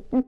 お